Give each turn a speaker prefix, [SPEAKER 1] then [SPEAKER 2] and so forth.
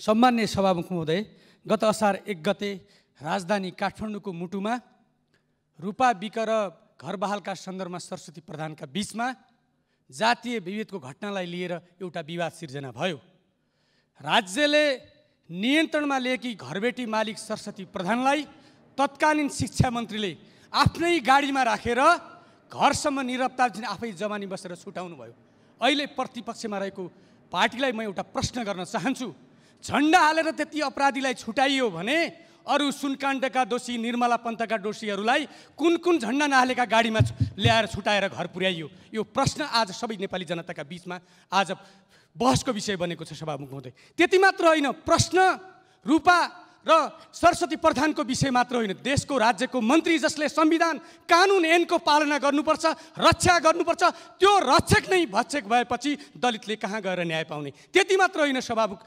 [SPEAKER 1] सम्मान्य सभामुख महोदय गत असार एक गते राजधानी काठमाडौँको मुटुमा रूपा बिक र घर बहालका सन्दर्भमा सरस्वती प्रधानका बिचमा जातीय विभेदको घटनालाई लिएर एउटा विवाद सिर्जना भयो राज्यले नियन्त्रणमा लिएकी घरबेटी मालिक सरस्वती प्रधानलाई तत्कालीन शिक्षा मन्त्रीले आफ्नै गाडीमा राखेर रा, घरसम्म निरपता आफै जवानी बसेर छुटाउनु भयो अहिले प्रतिपक्षमा रहेको पार्टीलाई म एउटा प्रश्न गर्न चाहन्छु झन्डा हालेर त्यति अपराधीलाई छुटाइयो भने अरू सुनकाण्डका दोषी निर्मला पन्तका दोषीहरूलाई कुन कुन झन्डा नहालेका गाडीमा ल्याएर छुटाएर घर पुर्याइयो यो प्रश्न आज सबै नेपाली जनताका बिचमा आज बहसको विषय बनेको छ सभामुख हुँदै त्यति मात्र होइन प्रश्न रूपा र सरस्वती प्रधानको विषय मात्र होइन देशको राज्यको मन्त्री जसले संविधान कानुन ऐनको पालना गर्नुपर्छ रक्षा गर्नुपर्छ त्यो रक्षक नै भक्षक भएपछि दलितले कहाँ गएर न्याय पाउने त्यति मात्र होइन सभामुख